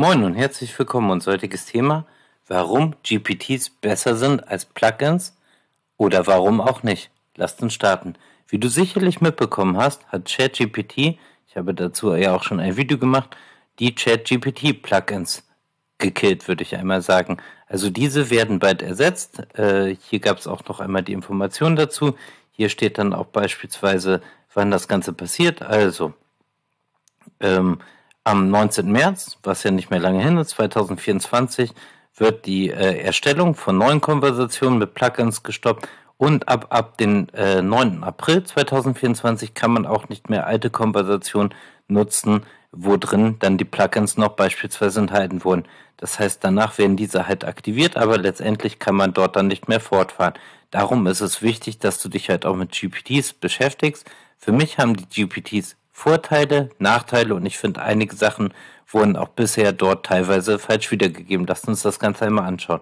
Moin und herzlich willkommen. Unser heutiges Thema, warum GPTs besser sind als Plugins oder warum auch nicht. Lasst uns starten. Wie du sicherlich mitbekommen hast, hat ChatGPT, ich habe dazu ja auch schon ein Video gemacht, die ChatGPT-Plugins gekillt, würde ich einmal sagen. Also diese werden bald ersetzt. Äh, hier gab es auch noch einmal die Informationen dazu. Hier steht dann auch beispielsweise, wann das Ganze passiert. Also, ähm, am 19. März, was ja nicht mehr lange hin ist, 2024, wird die äh, Erstellung von neuen Konversationen mit Plugins gestoppt und ab, ab den äh, 9. April 2024 kann man auch nicht mehr alte Konversationen nutzen, wo drin dann die Plugins noch beispielsweise enthalten wurden. Das heißt, danach werden diese halt aktiviert, aber letztendlich kann man dort dann nicht mehr fortfahren. Darum ist es wichtig, dass du dich halt auch mit GPTs beschäftigst. Für mich haben die GPTs Vorteile, Nachteile und ich finde, einige Sachen wurden auch bisher dort teilweise falsch wiedergegeben. Lasst uns das Ganze einmal anschauen.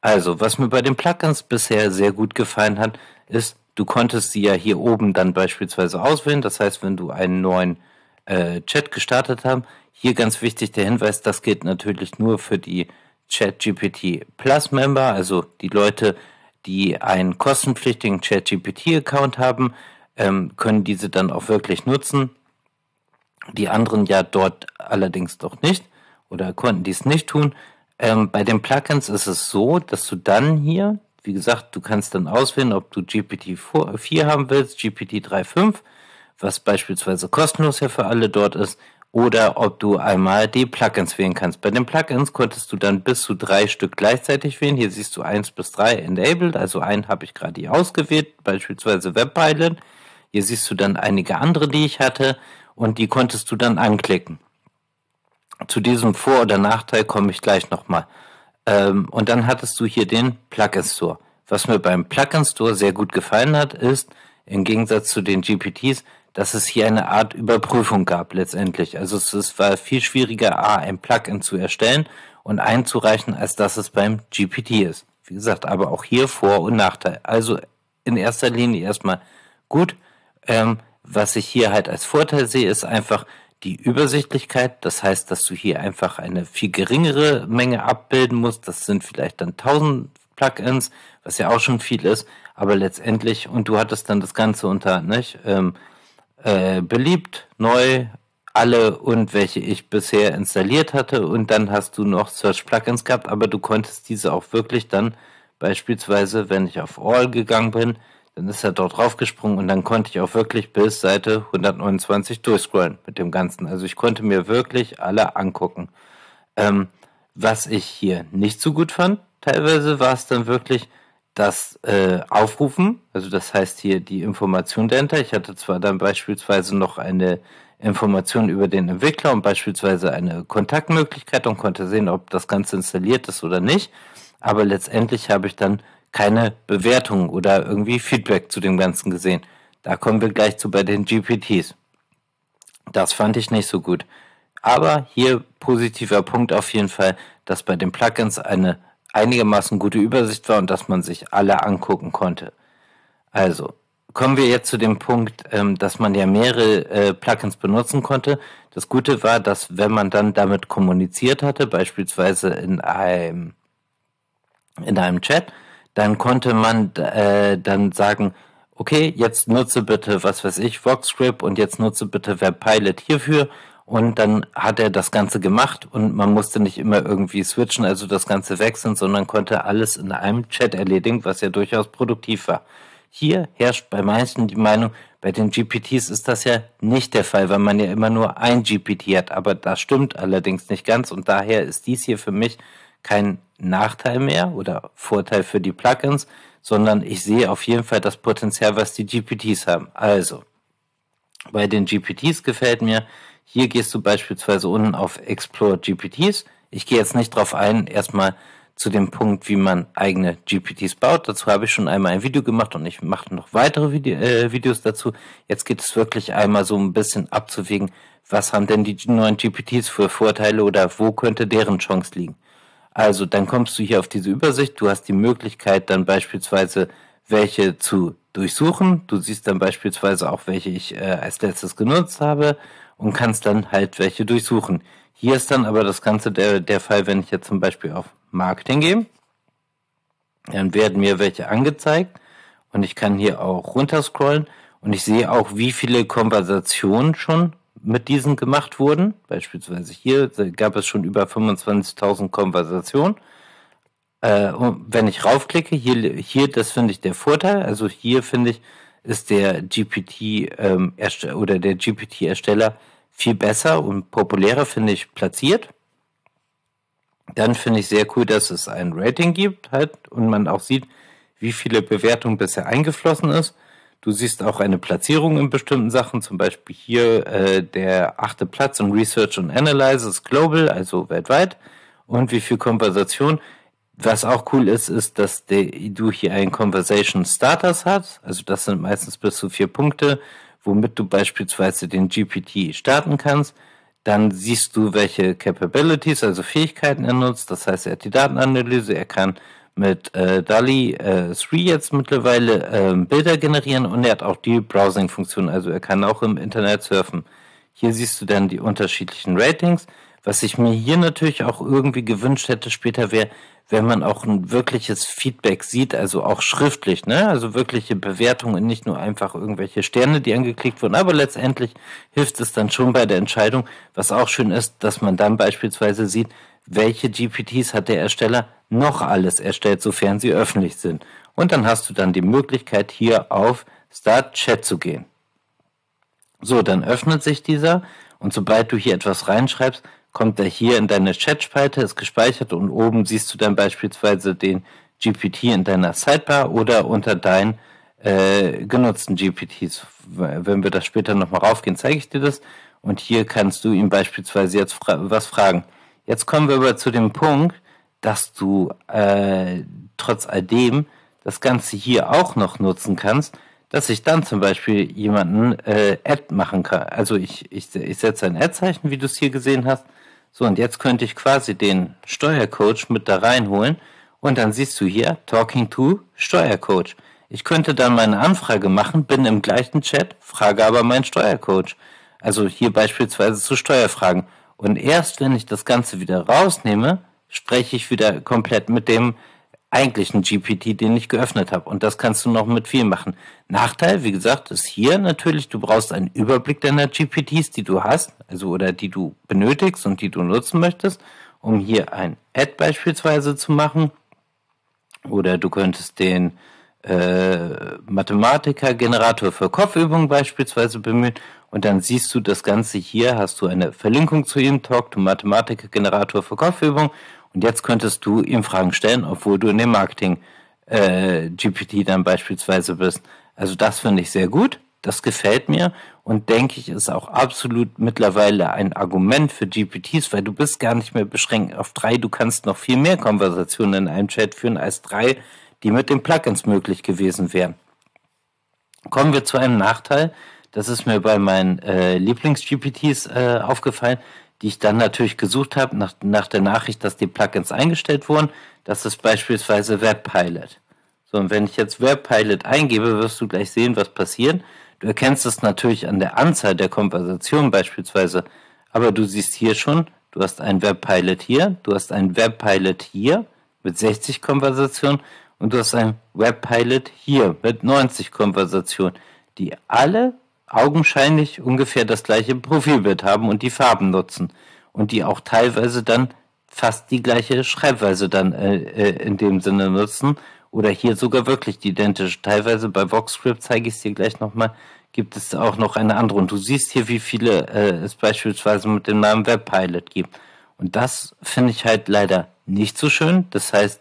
Also, was mir bei den Plugins bisher sehr gut gefallen hat, ist, du konntest sie ja hier oben dann beispielsweise auswählen. Das heißt, wenn du einen neuen äh, Chat gestartet hast, hier ganz wichtig der Hinweis, das gilt natürlich nur für die ChatGPT Plus Member, also die Leute, die einen kostenpflichtigen ChatGPT Account haben, ähm, können diese dann auch wirklich nutzen. Die anderen ja dort allerdings doch nicht oder konnten dies nicht tun. Ähm, bei den Plugins ist es so, dass du dann hier, wie gesagt, du kannst dann auswählen, ob du GPT-4 haben willst, GPT-3.5, was beispielsweise kostenlos ja für alle dort ist, oder ob du einmal die Plugins wählen kannst. Bei den Plugins konntest du dann bis zu drei Stück gleichzeitig wählen. Hier siehst du eins bis drei enabled, also einen habe ich gerade hier ausgewählt, beispielsweise WebPilot. Hier siehst du dann einige andere, die ich hatte und die konntest du dann anklicken. Zu diesem Vor- oder Nachteil komme ich gleich nochmal. Ähm, und dann hattest du hier den Plugin Store. Was mir beim Plugin Store sehr gut gefallen hat, ist, im Gegensatz zu den GPTs, dass es hier eine Art Überprüfung gab letztendlich. Also es war viel schwieriger, A, ein Plugin zu erstellen und einzureichen, als dass es beim GPT ist. Wie gesagt, aber auch hier Vor- und Nachteil. Also in erster Linie erstmal gut. Ähm, was ich hier halt als Vorteil sehe, ist einfach die Übersichtlichkeit. Das heißt, dass du hier einfach eine viel geringere Menge abbilden musst. Das sind vielleicht dann 1000 Plugins, was ja auch schon viel ist. Aber letztendlich, und du hattest dann das Ganze unter, nicht? Ähm, äh, beliebt, neu, alle und welche ich bisher installiert hatte. Und dann hast du noch Search Plugins gehabt, aber du konntest diese auch wirklich dann beispielsweise, wenn ich auf All gegangen bin, dann ist er dort draufgesprungen und dann konnte ich auch wirklich bis Seite 129 durchscrollen mit dem Ganzen. Also ich konnte mir wirklich alle angucken. Ähm, was ich hier nicht so gut fand, teilweise war es dann wirklich das äh, Aufrufen, also das heißt hier die Information dahinter. Ich hatte zwar dann beispielsweise noch eine Information über den Entwickler und beispielsweise eine Kontaktmöglichkeit und konnte sehen, ob das Ganze installiert ist oder nicht. Aber letztendlich habe ich dann keine Bewertung oder irgendwie Feedback zu dem Ganzen gesehen. Da kommen wir gleich zu bei den GPTs. Das fand ich nicht so gut. Aber hier positiver Punkt auf jeden Fall, dass bei den Plugins eine einigermaßen gute Übersicht war und dass man sich alle angucken konnte. Also, kommen wir jetzt zu dem Punkt, ähm, dass man ja mehrere äh, Plugins benutzen konnte. Das Gute war, dass wenn man dann damit kommuniziert hatte, beispielsweise in einem, in einem Chat, dann konnte man äh, dann sagen, okay, jetzt nutze bitte, was weiß ich, VoxScript und jetzt nutze bitte WebPilot hierfür. Und dann hat er das Ganze gemacht und man musste nicht immer irgendwie switchen, also das Ganze wechseln, sondern konnte alles in einem Chat erledigen, was ja durchaus produktiv war. Hier herrscht bei meisten die Meinung, bei den GPTs ist das ja nicht der Fall, weil man ja immer nur ein GPT hat. Aber das stimmt allerdings nicht ganz und daher ist dies hier für mich kein Nachteil mehr oder Vorteil für die Plugins, sondern ich sehe auf jeden Fall das Potenzial, was die GPTs haben. Also, bei den GPTs gefällt mir, hier gehst du beispielsweise unten auf Explore GPTs. Ich gehe jetzt nicht drauf ein, erstmal zu dem Punkt, wie man eigene GPTs baut. Dazu habe ich schon einmal ein Video gemacht und ich mache noch weitere Video, äh, Videos dazu. Jetzt geht es wirklich einmal so ein bisschen abzuwägen, was haben denn die neuen GPTs für Vorteile oder wo könnte deren Chance liegen. Also dann kommst du hier auf diese Übersicht. Du hast die Möglichkeit, dann beispielsweise welche zu durchsuchen. Du siehst dann beispielsweise auch, welche ich äh, als letztes genutzt habe und kannst dann halt welche durchsuchen. Hier ist dann aber das Ganze der, der Fall, wenn ich jetzt zum Beispiel auf Marketing gehe, dann werden mir welche angezeigt und ich kann hier auch runterscrollen und ich sehe auch, wie viele Konversationen schon mit diesen gemacht wurden. Beispielsweise hier gab es schon über 25.000 Konversationen. Äh, wenn ich raufklicke, hier, hier das finde ich der Vorteil. Also hier finde ich, ist der GPT ähm, oder der GPT-Ersteller viel besser und populärer, finde ich, platziert. Dann finde ich sehr cool, dass es ein Rating gibt halt und man auch sieht, wie viele Bewertungen bisher eingeflossen ist. Du siehst auch eine Platzierung in bestimmten Sachen, zum Beispiel hier äh, der achte Platz in Research and Analysis Global, also weltweit, und wie viel Konversation. Was auch cool ist, ist, dass der, du hier einen Conversation Starters hast. Also das sind meistens bis zu vier Punkte, womit du beispielsweise den GPT starten kannst. Dann siehst du, welche Capabilities, also Fähigkeiten er nutzt. Das heißt, er hat die Datenanalyse, er kann mit äh, DALI äh, 3 jetzt mittlerweile äh, Bilder generieren und er hat auch die Browsing-Funktion, also er kann auch im Internet surfen. Hier siehst du dann die unterschiedlichen Ratings. Was ich mir hier natürlich auch irgendwie gewünscht hätte später wäre, wenn man auch ein wirkliches Feedback sieht, also auch schriftlich, ne? Also wirkliche Bewertungen, nicht nur einfach irgendwelche Sterne, die angeklickt wurden, aber letztendlich hilft es dann schon bei der Entscheidung, was auch schön ist, dass man dann beispielsweise sieht, welche GPTs hat der Ersteller, noch alles erstellt, sofern sie öffentlich sind. Und dann hast du dann die Möglichkeit, hier auf Start Chat zu gehen. So, dann öffnet sich dieser und sobald du hier etwas reinschreibst, kommt er hier in deine Chat-Spalte, ist gespeichert und oben siehst du dann beispielsweise den GPT in deiner Sidebar oder unter deinen äh, genutzten GPTs. Wenn wir das später nochmal raufgehen, zeige ich dir das. Und hier kannst du ihm beispielsweise jetzt fra was fragen. Jetzt kommen wir aber zu dem Punkt, dass du äh, trotz all dem das Ganze hier auch noch nutzen kannst, dass ich dann zum Beispiel jemanden äh, Ad machen kann. Also ich, ich, ich setze ein Ad-Zeichen, wie du es hier gesehen hast. So, und jetzt könnte ich quasi den Steuercoach mit da reinholen und dann siehst du hier Talking to Steuercoach. Ich könnte dann meine Anfrage machen, bin im gleichen Chat, frage aber meinen Steuercoach. Also hier beispielsweise zu Steuerfragen. Und erst wenn ich das Ganze wieder rausnehme, spreche ich wieder komplett mit dem eigentlichen GPT, den ich geöffnet habe. Und das kannst du noch mit viel machen. Nachteil, wie gesagt, ist hier natürlich, du brauchst einen Überblick deiner GPTs, die du hast, also oder die du benötigst und die du nutzen möchtest, um hier ein Ad beispielsweise zu machen. Oder du könntest den äh, Mathematiker-Generator für Kopfübungen beispielsweise bemühen und dann siehst du das Ganze hier, hast du eine Verlinkung zu ihm, Talk to Mathematiker-Generator für Kopfübungen und jetzt könntest du ihm Fragen stellen, obwohl du in dem Marketing äh, GPT dann beispielsweise bist. Also das finde ich sehr gut. Das gefällt mir und denke ich, ist auch absolut mittlerweile ein Argument für GPTs, weil du bist gar nicht mehr beschränkt auf drei. Du kannst noch viel mehr Konversationen in einem Chat führen als drei, die mit den Plugins möglich gewesen wären. Kommen wir zu einem Nachteil. Das ist mir bei meinen äh, Lieblings-GPTs äh, aufgefallen die ich dann natürlich gesucht habe, nach, nach der Nachricht, dass die Plugins eingestellt wurden. Das ist beispielsweise Webpilot. So, und wenn ich jetzt Webpilot eingebe, wirst du gleich sehen, was passiert. Du erkennst es natürlich an der Anzahl der Konversationen beispielsweise, aber du siehst hier schon, du hast einen Webpilot hier, du hast einen Webpilot hier mit 60 Konversationen und du hast einen Webpilot hier mit 90 Konversationen, die alle augenscheinlich ungefähr das gleiche Profilbild haben und die Farben nutzen und die auch teilweise dann fast die gleiche Schreibweise dann äh, äh, in dem Sinne nutzen oder hier sogar wirklich identisch. Teilweise bei VoxScript zeige ich es dir gleich nochmal, gibt es auch noch eine andere. Und du siehst hier, wie viele äh, es beispielsweise mit dem Namen WebPilot gibt. Und das finde ich halt leider nicht so schön. Das heißt,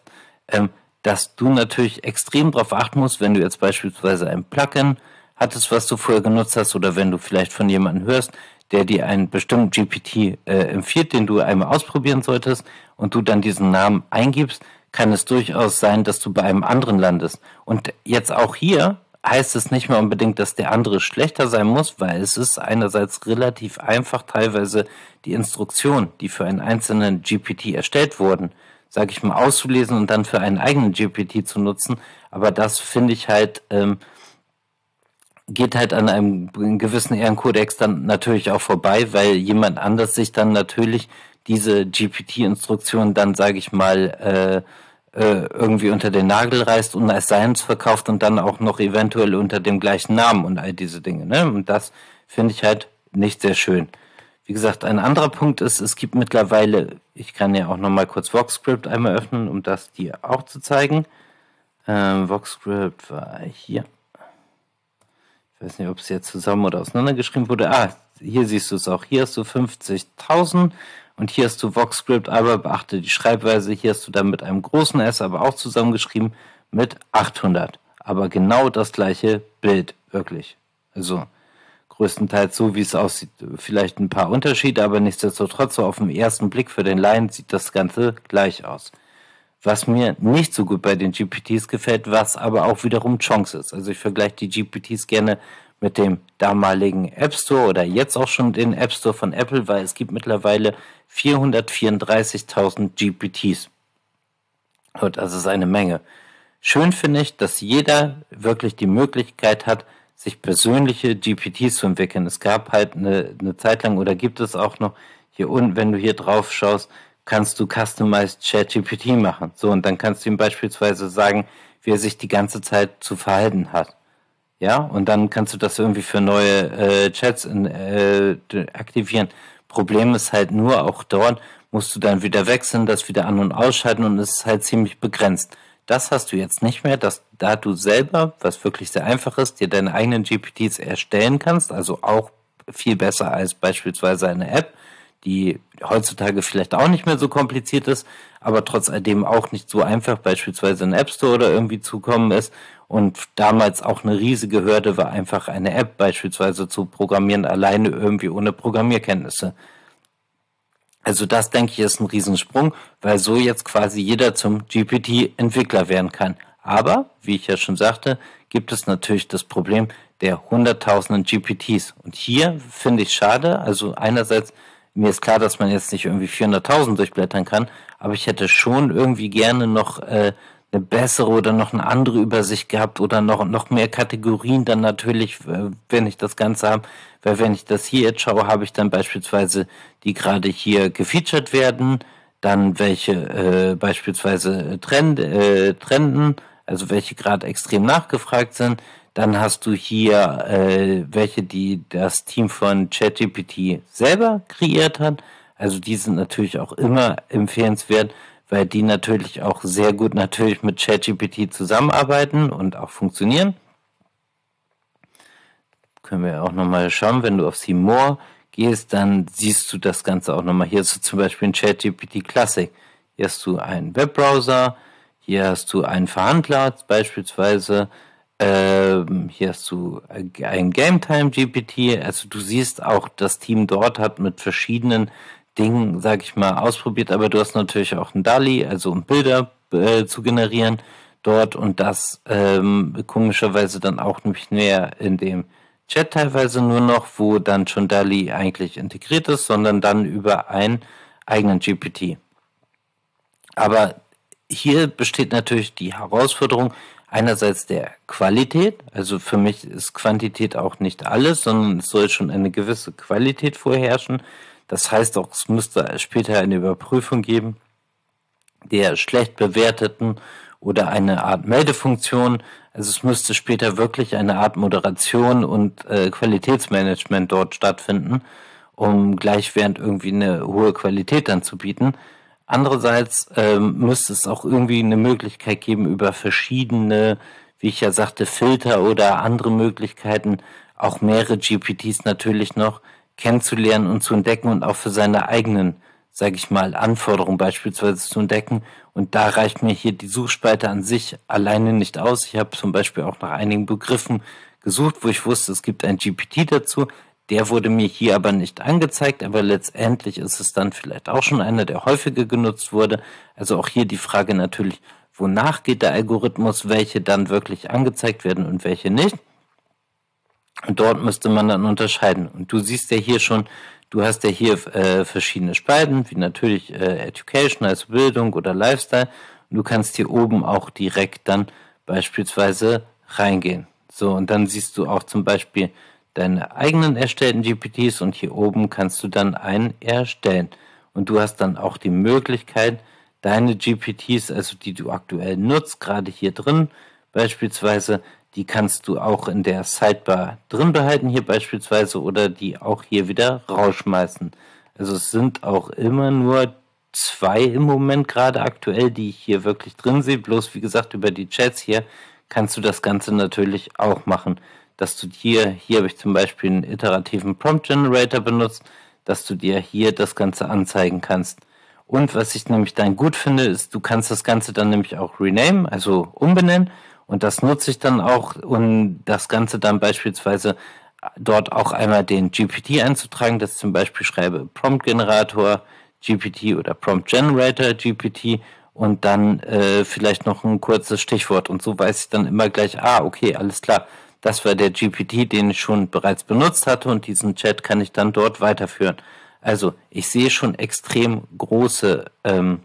ähm, dass du natürlich extrem darauf achten musst, wenn du jetzt beispielsweise ein Plugin hattest, was du vorher genutzt hast, oder wenn du vielleicht von jemandem hörst, der dir einen bestimmten GPT äh, empfiehlt, den du einmal ausprobieren solltest und du dann diesen Namen eingibst, kann es durchaus sein, dass du bei einem anderen landest. Und jetzt auch hier heißt es nicht mehr unbedingt, dass der andere schlechter sein muss, weil es ist einerseits relativ einfach teilweise die Instruktionen, die für einen einzelnen GPT erstellt wurden, sage ich mal, auszulesen und dann für einen eigenen GPT zu nutzen. Aber das finde ich halt ähm, geht halt an einem gewissen Ehrenkodex dann natürlich auch vorbei, weil jemand anders sich dann natürlich diese GPT-Instruktion dann, sage ich mal, äh, äh, irgendwie unter den Nagel reißt und als Science verkauft und dann auch noch eventuell unter dem gleichen Namen und all diese Dinge. Ne? Und das finde ich halt nicht sehr schön. Wie gesagt, ein anderer Punkt ist, es gibt mittlerweile, ich kann ja auch nochmal kurz VoxScript einmal öffnen, um das dir auch zu zeigen. Ähm, VoxScript war hier ich weiß nicht, ob es jetzt zusammen oder auseinandergeschrieben wurde. Ah, hier siehst du es auch. Hier hast du 50.000 und hier hast du VoxScript, aber beachte die Schreibweise. Hier hast du dann mit einem großen S, aber auch zusammengeschrieben mit 800. Aber genau das gleiche Bild, wirklich. Also größtenteils so, wie es aussieht. Vielleicht ein paar Unterschiede, aber nichtsdestotrotz, so auf den ersten Blick für den Laien sieht das Ganze gleich aus. Was mir nicht so gut bei den GPTs gefällt, was aber auch wiederum Chance ist. Also ich vergleiche die GPTs gerne mit dem damaligen App Store oder jetzt auch schon den App Store von Apple, weil es gibt mittlerweile 434.000 GPTs. Und das ist eine Menge. Schön finde ich, dass jeder wirklich die Möglichkeit hat, sich persönliche GPTs zu entwickeln. Es gab halt eine, eine Zeit lang oder gibt es auch noch hier unten, wenn du hier drauf schaust, kannst du Customized ChatGPT machen. So, und dann kannst du ihm beispielsweise sagen, wie er sich die ganze Zeit zu verhalten hat. Ja, und dann kannst du das irgendwie für neue äh, Chats in, äh, aktivieren. Problem ist halt nur, auch dort musst du dann wieder wechseln, das wieder an- und ausschalten und es ist halt ziemlich begrenzt. Das hast du jetzt nicht mehr, dass da du selber, was wirklich sehr einfach ist, dir deine eigenen GPTs erstellen kannst, also auch viel besser als beispielsweise eine App, die heutzutage vielleicht auch nicht mehr so kompliziert ist, aber trotz alledem auch nicht so einfach beispielsweise in App Store oder irgendwie zu ist. Und damals auch eine riesige Hürde war einfach eine App beispielsweise zu programmieren, alleine irgendwie ohne Programmierkenntnisse. Also das denke ich ist ein Riesensprung, weil so jetzt quasi jeder zum GPT-Entwickler werden kann. Aber, wie ich ja schon sagte, gibt es natürlich das Problem der hunderttausenden GPTs. Und hier finde ich schade, also einerseits mir ist klar, dass man jetzt nicht irgendwie 400.000 durchblättern kann, aber ich hätte schon irgendwie gerne noch äh, eine bessere oder noch eine andere Übersicht gehabt oder noch, noch mehr Kategorien dann natürlich, äh, wenn ich das Ganze habe. Weil wenn ich das hier jetzt schaue, habe ich dann beispielsweise die gerade hier gefeatured werden, dann welche äh, beispielsweise äh, Trend, äh, Trenden, also welche gerade extrem nachgefragt sind, dann hast du hier äh, welche, die das Team von ChatGPT selber kreiert hat. Also die sind natürlich auch immer empfehlenswert, weil die natürlich auch sehr gut natürlich mit ChatGPT zusammenarbeiten und auch funktionieren. Können wir auch nochmal schauen, wenn du auf Simore gehst, dann siehst du das Ganze auch nochmal. Hier hast du zum Beispiel ein ChatGPT Classic. Hier hast du einen Webbrowser, hier hast du einen Verhandler beispielsweise, ähm, hier hast du ein Game Time GPT. Also du siehst auch, das Team dort hat mit verschiedenen Dingen, sag ich mal, ausprobiert, aber du hast natürlich auch ein DALI, also um Bilder äh, zu generieren dort und das ähm, komischerweise dann auch nicht mehr in dem Chat teilweise nur noch, wo dann schon DALI eigentlich integriert ist, sondern dann über einen eigenen GPT. Aber hier besteht natürlich die Herausforderung, einerseits der Qualität, also für mich ist Quantität auch nicht alles, sondern es soll schon eine gewisse Qualität vorherrschen. Das heißt auch, es müsste später eine Überprüfung geben der schlecht bewerteten oder eine Art Meldefunktion. Also es müsste später wirklich eine Art Moderation und äh, Qualitätsmanagement dort stattfinden, um gleich während irgendwie eine hohe Qualität dann zu bieten. Andererseits ähm, müsste es auch irgendwie eine Möglichkeit geben, über verschiedene, wie ich ja sagte, Filter oder andere Möglichkeiten, auch mehrere GPTs natürlich noch kennenzulernen und zu entdecken und auch für seine eigenen, sage ich mal, Anforderungen beispielsweise zu entdecken. Und da reicht mir hier die Suchspalte an sich alleine nicht aus. Ich habe zum Beispiel auch nach einigen Begriffen gesucht, wo ich wusste, es gibt ein GPT dazu, der wurde mir hier aber nicht angezeigt, aber letztendlich ist es dann vielleicht auch schon einer, der häufiger genutzt wurde. Also auch hier die Frage natürlich, wonach geht der Algorithmus, welche dann wirklich angezeigt werden und welche nicht. Und dort müsste man dann unterscheiden. Und du siehst ja hier schon, du hast ja hier äh, verschiedene Spalten, wie natürlich äh, Education, also Bildung oder Lifestyle. Und du kannst hier oben auch direkt dann beispielsweise reingehen. So, und dann siehst du auch zum Beispiel deine eigenen erstellten GPTs und hier oben kannst du dann einen erstellen. Und du hast dann auch die Möglichkeit, deine GPTs, also die du aktuell nutzt, gerade hier drin beispielsweise, die kannst du auch in der Sidebar drin behalten hier beispielsweise oder die auch hier wieder rausschmeißen. Also es sind auch immer nur zwei im Moment gerade aktuell, die ich hier wirklich drin sehe. Bloß wie gesagt, über die Chats hier kannst du das Ganze natürlich auch machen dass du dir, hier habe ich zum Beispiel einen iterativen Prompt Generator benutzt, dass du dir hier das Ganze anzeigen kannst. Und was ich nämlich dann gut finde, ist, du kannst das Ganze dann nämlich auch rename, also umbenennen. Und das nutze ich dann auch, um das Ganze dann beispielsweise dort auch einmal den GPT einzutragen, dass ich zum Beispiel schreibe Prompt Generator GPT oder Prompt Generator GPT und dann äh, vielleicht noch ein kurzes Stichwort. Und so weiß ich dann immer gleich, ah, okay, alles klar. Das war der GPT, den ich schon bereits benutzt hatte und diesen Chat kann ich dann dort weiterführen. Also ich sehe schon extrem große ähm,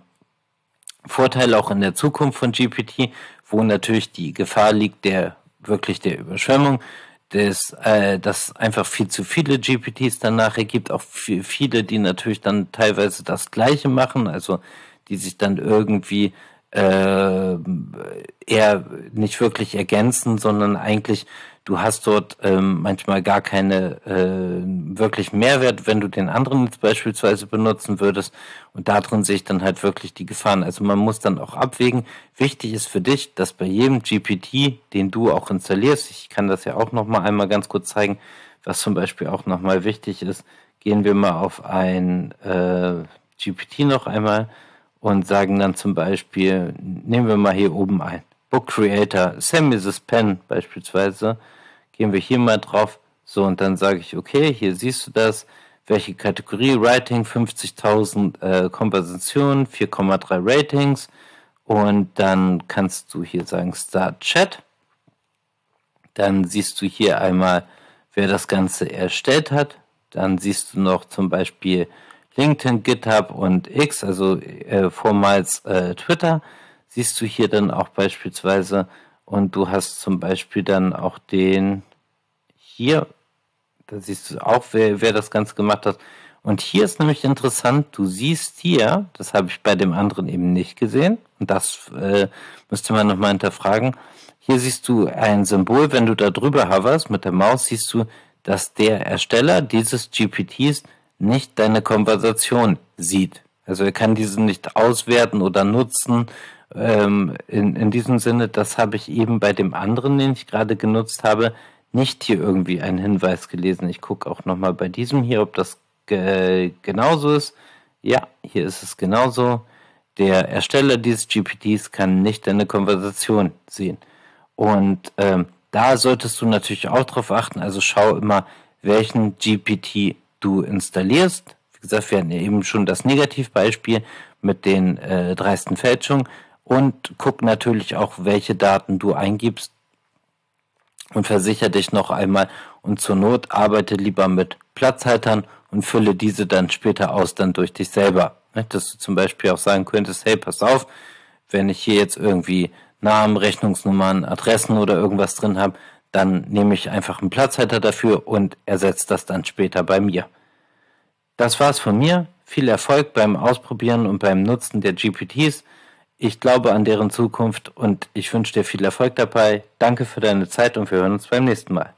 Vorteile auch in der Zukunft von GPT, wo natürlich die Gefahr liegt der wirklich der Überschwemmung, des, äh, dass einfach viel zu viele GPTs danach ergibt, auch viele, die natürlich dann teilweise das Gleiche machen, also die sich dann irgendwie äh, eher nicht wirklich ergänzen, sondern eigentlich du hast dort ähm, manchmal gar keine äh, wirklich Mehrwert, wenn du den anderen jetzt beispielsweise benutzen würdest. Und darin sehe ich dann halt wirklich die Gefahren. Also man muss dann auch abwägen. Wichtig ist für dich, dass bei jedem GPT, den du auch installierst, ich kann das ja auch nochmal einmal ganz kurz zeigen, was zum Beispiel auch nochmal wichtig ist. Gehen wir mal auf ein äh, GPT noch einmal und sagen dann zum Beispiel, nehmen wir mal hier oben ein, Book Creator, Samiz's Pen beispielsweise, gehen wir hier mal drauf, so und dann sage ich, okay, hier siehst du das, welche Kategorie, Writing 50.000 äh, Kompositionen, 4,3 Ratings und dann kannst du hier sagen Start Chat, dann siehst du hier einmal, wer das Ganze erstellt hat, dann siehst du noch zum Beispiel LinkedIn, GitHub und X, also äh, vormals äh, Twitter, siehst du hier dann auch beispielsweise und du hast zum Beispiel dann auch den hier, da siehst du auch, wer, wer das Ganze gemacht hat. Und hier ist nämlich interessant, du siehst hier, das habe ich bei dem anderen eben nicht gesehen, und das äh, müsste man nochmal hinterfragen, hier siehst du ein Symbol, wenn du da drüber hoverst mit der Maus, siehst du, dass der Ersteller dieses GPTs nicht deine Konversation sieht. Also er kann diese nicht auswerten oder nutzen. Ähm, in, in diesem Sinne, das habe ich eben bei dem anderen, den ich gerade genutzt habe, nicht hier irgendwie einen Hinweis gelesen. Ich gucke auch nochmal bei diesem hier, ob das ge genauso ist. Ja, hier ist es genauso. Der Ersteller dieses GPTs kann nicht deine Konversation sehen. Und ähm, da solltest du natürlich auch drauf achten. Also schau immer, welchen GPT Du installierst, wie gesagt, wir hatten ja eben schon das Negativbeispiel mit den äh, dreisten Fälschungen und guck natürlich auch, welche Daten du eingibst und versichere dich noch einmal und zur Not arbeite lieber mit Platzhaltern und fülle diese dann später aus, dann durch dich selber. Ne, dass du zum Beispiel auch sagen könntest, hey, pass auf, wenn ich hier jetzt irgendwie Namen, Rechnungsnummern, Adressen oder irgendwas drin habe, dann nehme ich einfach einen Platzhalter dafür und ersetze das dann später bei mir. Das war's von mir. Viel Erfolg beim Ausprobieren und beim Nutzen der GPTs. Ich glaube an deren Zukunft und ich wünsche dir viel Erfolg dabei. Danke für deine Zeit und wir hören uns beim nächsten Mal.